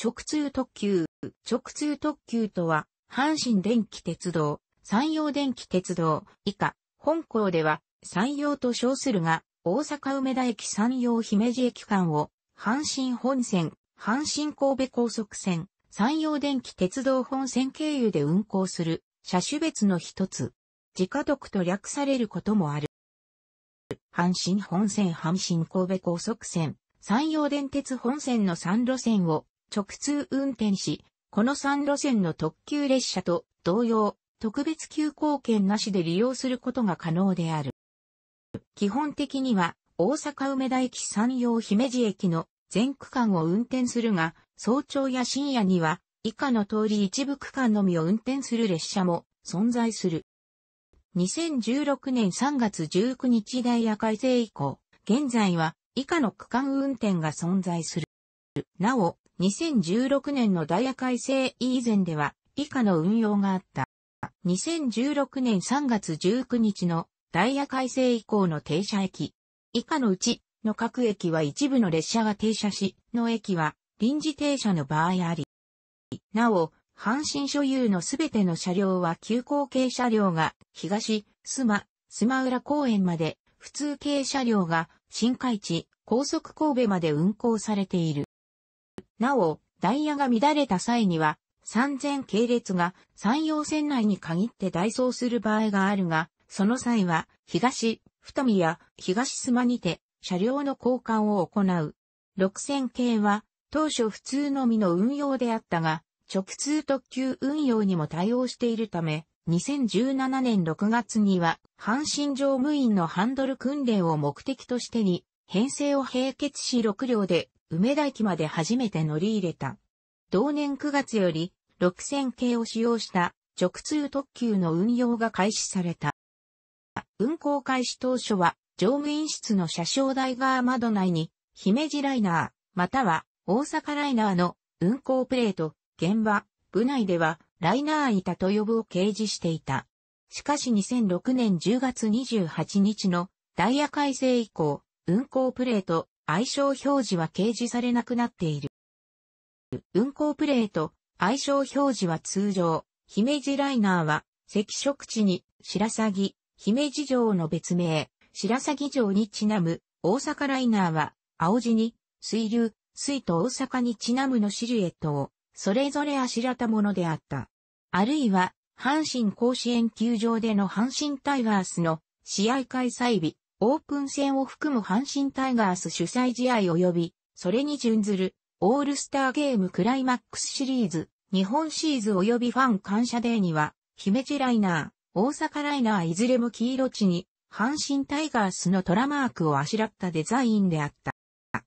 直通特急。直通特急とは、阪神電気鉄道、山陽電気鉄道、以下、本校では、山陽と称するが、大阪梅田駅山陽姫路駅間を、阪神本線、阪神神戸高速線、山陽電気鉄道本線経由で運行する、車種別の一つ。自家独と略されることもある。阪神本線、阪神神戸高速線、山陽電鉄本線の3路線を直通運転し、この3路線の特急列車と同様、特別急行券なしで利用することが可能である。基本的には、大阪梅田駅山陽姫路駅の全区間を運転するが、早朝や深夜には、以下の通り一部区間のみを運転する列車も存在する。2016年3月19日ダイヤ改正以降、現在は以下の区間運転が存在する。なお、2016年のダイヤ改正以前では以下の運用があった。2016年3月19日のダイヤ改正以降の停車駅。以下のうちの各駅は一部の列車が停車し、の駅は臨時停車の場合あり。なお、阪神所有のすべての車両は急行系車両が東、須磨、須磨浦公園まで、普通系車両が新海地、高速神戸まで運行されている。なお、ダイヤが乱れた際には、3000系列が山陽線内に限って代走する場合があるが、その際は、東、二見や東須にて、車両の交換を行う。6000系は、当初普通のみの運用であったが、直通特急運用にも対応しているため、2017年6月には、阪神乗務員のハンドル訓練を目的としてに、編成を並結し6両で梅田駅まで初めて乗り入れた。同年9月より6000系を使用した直通特急の運用が開始された。運行開始当初は乗務員室の車掌台側窓内に姫路ライナーまたは大阪ライナーの運行プレート、現場、部内ではライナー板と呼ぶを掲示していた。しかし2006年10月28日のダイヤ改正以降、運行プレート、愛称表示は掲示されなくなっている。運行プレート、愛称表示は通常、姫路ライナーは、赤色地に、白鷺、姫路城の別名、白鷺城にちなむ、大阪ライナーは、青地に、水流、水と大阪にちなむのシルエットを、それぞれあしらったものであった。あるいは、阪神甲子園球場での阪神タイガースの試合開催日、オープン戦を含む阪神タイガース主催試合及び、それに準ずる、オールスターゲームクライマックスシリーズ、日本シリーズ及びファン感謝デーには、姫路ライナー、大阪ライナーいずれも黄色地に、阪神タイガースのトラマークをあしらったデザインであった。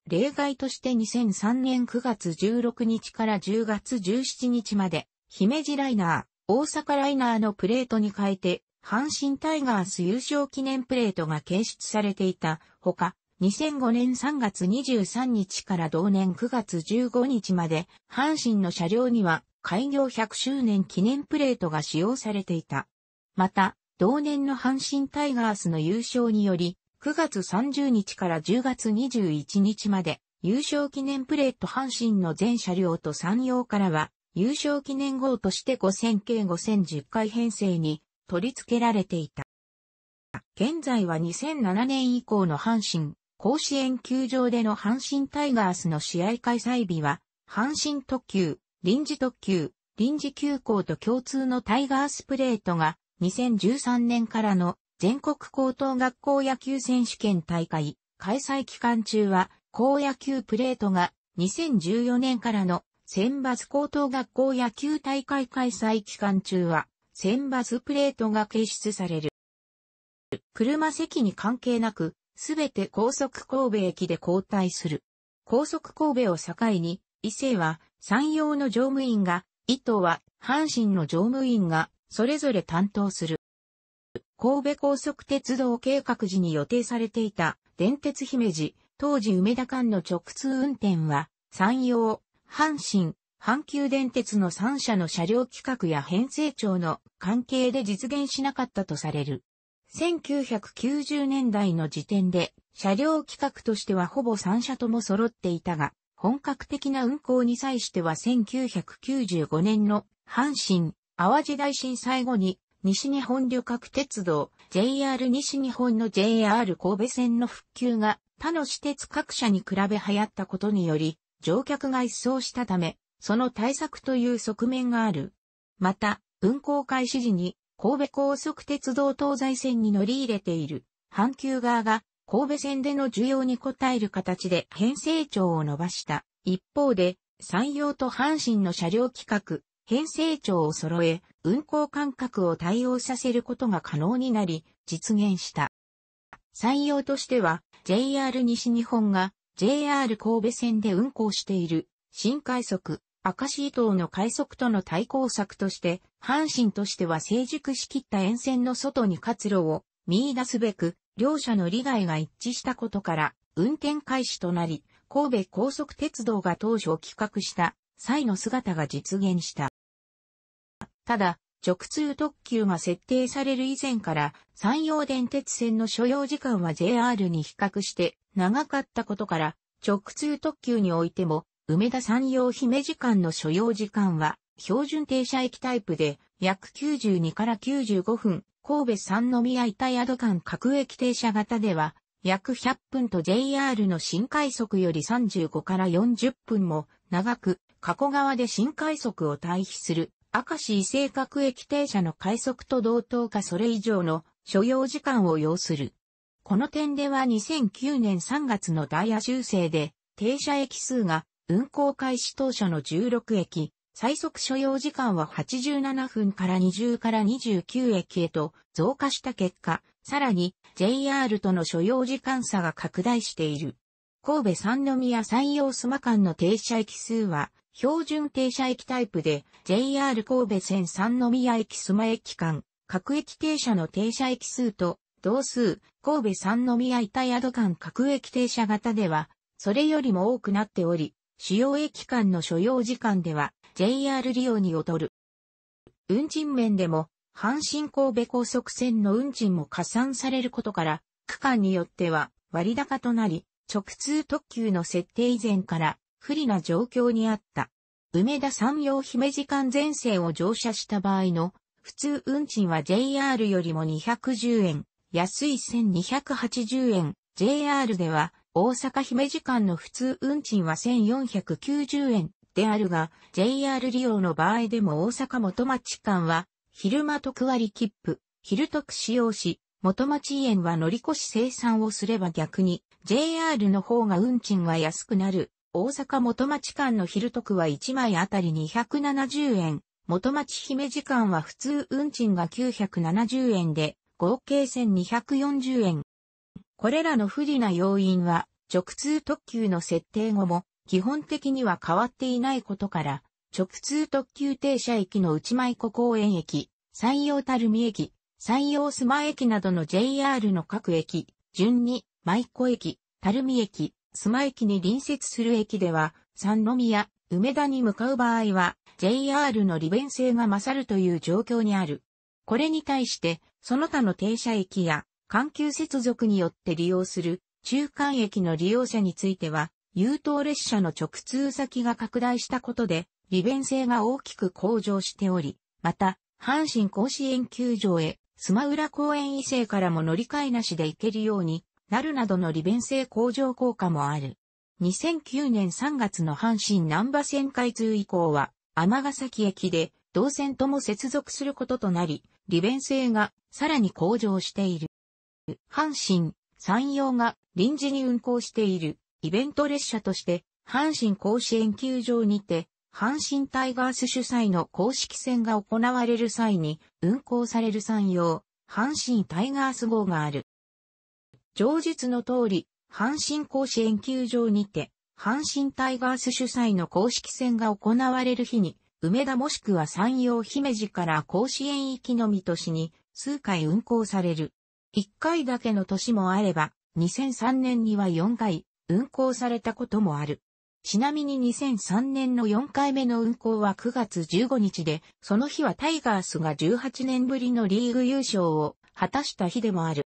例外として2003年9月16日から10月17日まで、姫路ライナー、大阪ライナーのプレートに変えて、阪神タイガース優勝記念プレートが掲出されていたほか、2005年3月23日から同年9月15日まで、阪神の車両には開業100周年記念プレートが使用されていた。また、同年の阪神タイガースの優勝により、9月30日から10月21日まで、優勝記念プレート阪神の全車両と山陽からは、優勝記念号として5000系5010回編成に取り付けられていた。現在は2007年以降の阪神、甲子園球場での阪神タイガースの試合開催日は、阪神特急、臨時特急、臨時急行と共通のタイガースプレートが、2013年からの全国高等学校野球選手権大会、開催期間中は、高野球プレートが2014年からの選抜高等学校野球大会開催期間中は選抜プレートが掲出される。車席に関係なく、すべて高速神戸駅で交代する。高速神戸を境に、伊勢は山陽の乗務員が、伊東は阪神の乗務員が、それぞれ担当する。神戸高速鉄道計画時に予定されていた電鉄姫路、当時梅田間の直通運転は、山陽、阪神、阪急電鉄の3社の車両企画や編成長の関係で実現しなかったとされる。1990年代の時点で車両企画としてはほぼ3社とも揃っていたが、本格的な運行に際しては1995年の阪神・淡路大震災後に西日本旅客鉄道 JR 西日本の JR 神戸線の復旧が他の私鉄各社に比べ流行ったことにより乗客が一掃したためその対策という側面がある。また、運行開始時に神戸高速鉄道東西線に乗り入れている阪急側が神戸線での需要に応える形で編成長を伸ばした。一方で、山陽と阪神の車両規格、編成長を揃え、運行間隔を対応させることが可能になり、実現した。山陽としては、JR 西日本が JR 神戸線で運行している新快速赤石伊トの快速との対抗策として、阪神としては成熟しきった沿線の外に活路を見出すべく、両者の利害が一致したことから、運転開始となり、神戸高速鉄道が当初企画した際の姿が実現した。ただ、直通特急が設定される以前から山陽電鉄線の所要時間は JR に比較して長かったことから直通特急においても梅田山陽姫路間の所要時間は、標準停車駅タイプで、約92から95分、神戸三宮板宿間各駅停車型では、約100分と JR の新快速より35から40分も長く、加古川で新快速を対比する明石伊勢各駅停車の快速と同等かそれ以上の所要時間を要する。この点では2009年3月のダイヤ修正で停車駅数が運行開始当初の16駅、最速所要時間は87分から20から29駅へと増加した結果、さらに JR との所要時間差が拡大している。神戸三宮山陽須磨間の停車駅数は、標準停車駅タイプで JR 神戸線三宮駅須磨駅間、各駅停車の停車駅数と同数、神戸三宮板宿間各駅停車型では、それよりも多くなっており、主要駅間の所要時間では JR 利用に劣る。運賃面でも、阪神神戸高速線の運賃も加算されることから、区間によっては割高となり、直通特急の設定以前から不利な状況にあった。梅田山陽姫路間全線を乗車した場合の普通運賃は JR よりも210円、安い1280円、JR では大阪姫路間の普通運賃は1490円であるが、JR 利用の場合でも大阪元町間は、昼間特割切符、昼特使用し、元町園は乗り越し生産をすれば逆に、JR の方が運賃は安くなる。大阪元町間の昼特は1枚あたり270円。元町姫時間は普通運賃が970円で、合計1240円。これらの不利な要因は、直通特急の設定後も、基本的には変わっていないことから、直通特急停車駅の内舞子公園駅、山陽垂水駅、山陽須磨駅などの JR の各駅、順に、舞子駅、垂水駅、須磨駅に隣接する駅では、三宮、梅田に向かう場合は、JR の利便性が勝るという状況にある。これに対して、その他の停車駅や環球接続によって利用する中間駅の利用者については、優等列車の直通先が拡大したことで、利便性が大きく向上しており、また、阪神甲子園球場へ、スマウラ公園異性からも乗り換えなしで行けるようになるなどの利便性向上効果もある。2009年3月の阪神南波線開通以降は、尼崎駅で同線とも接続することとなり、利便性がさらに向上している。阪神、山陽が臨時に運行しているイベント列車として、阪神甲子園球場にて、阪神タイガース主催の公式戦が行われる際に運行される山陽、阪神タイガース号がある。上述の通り、阪神甲子園球場にて、阪神タイガース主催の公式戦が行われる日に、梅田もしくは山陽姫路から甲子園行きのみとしに、数回運行される。1回だけの年もあれば、2003年には4回、運行されたこともある。ちなみに2003年の4回目の運行は9月15日で、その日はタイガースが18年ぶりのリーグ優勝を果たした日でもある。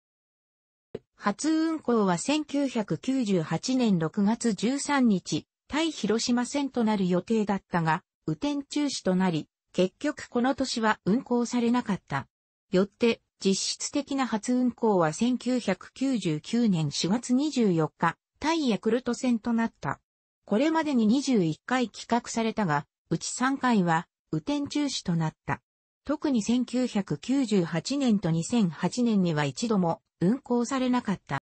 初運行は1998年6月13日、対広島戦となる予定だったが、雨天中止となり、結局この年は運行されなかった。よって、実質的な初運行は1999年4月24日、タイヤクルト戦となった。これまでに21回企画されたが、うち3回は、雨天中止となった。特に1998年と2008年には一度も運行されなかった。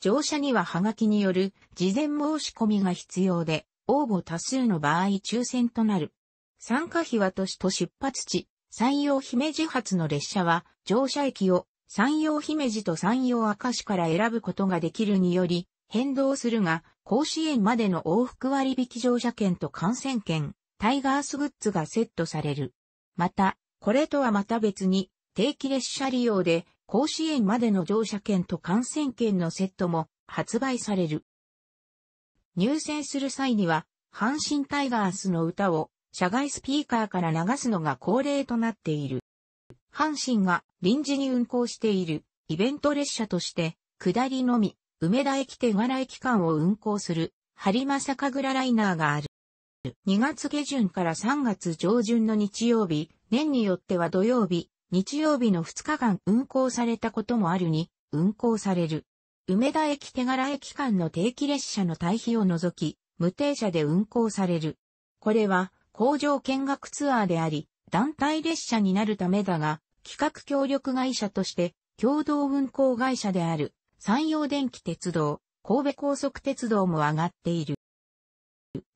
乗車にはハガキによる事前申し込みが必要で、応募多数の場合抽選となる。参加費は都市と出発地、山陽姫路発の列車は乗車駅を山陽姫路と山陽明石から選ぶことができるにより変動するが甲子園までの往復割引乗車券と観戦券、タイガースグッズがセットされる。また、これとはまた別に定期列車利用で甲子園までの乗車券と観戦券のセットも発売される。入選する際には、阪神タイガースの歌を社外スピーカーから流すのが恒例となっている。阪神が臨時に運行しているイベント列車として、下りのみ、梅田駅手柄駅間を運行する、張間坂倉ライナーがある。2月下旬から3月上旬の日曜日、年によっては土曜日、日曜日の2日間運行されたこともあるに、運行される。梅田駅手柄駅間の定期列車の対比を除き、無停車で運行される。これは、工場見学ツアーであり、団体列車になるためだが、企画協力会社として共同運行会社である山陽電気鉄道、神戸高速鉄道も上がっている。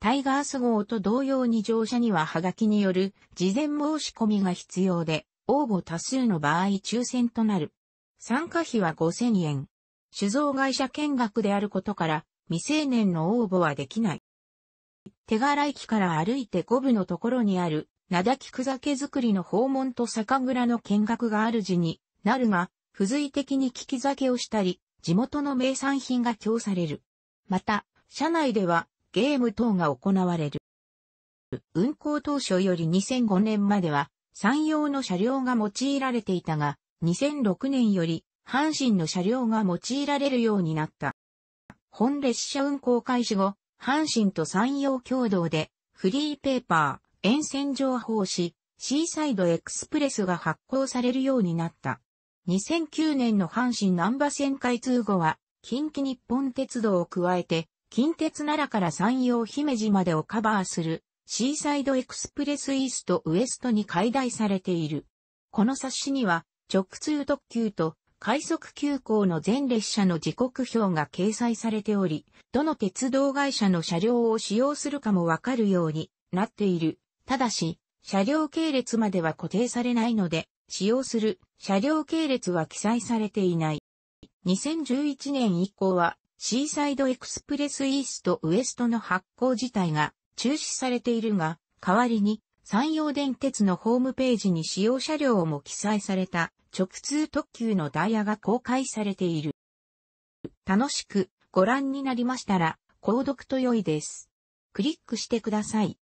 タイガース号と同様に乗車にはハガキによる事前申し込みが必要で、応募多数の場合抽選となる。参加費は5000円。酒造会社見学であることから、未成年の応募はできない。手柄駅から歩いて5部のところにある、名だくざけ作りの訪問と酒蔵の見学がある主になるが、付随的に聞き酒をしたり、地元の名産品が供される。また、社内ではゲーム等が行われる。運行当初より2005年までは、山陽の車両が用いられていたが、2006年より、阪神の車両が用いられるようになった。本列車運行開始後、阪神と山陽共同で、フリーペーパー、沿線情報誌、シーサイドエクスプレスが発行されるようになった。2009年の阪神南波線開通後は、近畿日本鉄道を加えて、近鉄奈良から山陽姫路までをカバーする、シーサイドエクスプレスイーストウエストに解体されている。この冊子には、直通特急と快速急行の全列車の時刻表が掲載されており、どの鉄道会社の車両を使用するかもわかるようになっている。ただし、車両系列までは固定されないので、使用する車両系列は記載されていない。2011年以降は、シーサイドエクスプレスイーストウエストの発行自体が中止されているが、代わりに山陽電鉄のホームページに使用車両も記載された直通特急のダイヤが公開されている。楽しくご覧になりましたら、購読と良いです。クリックしてください。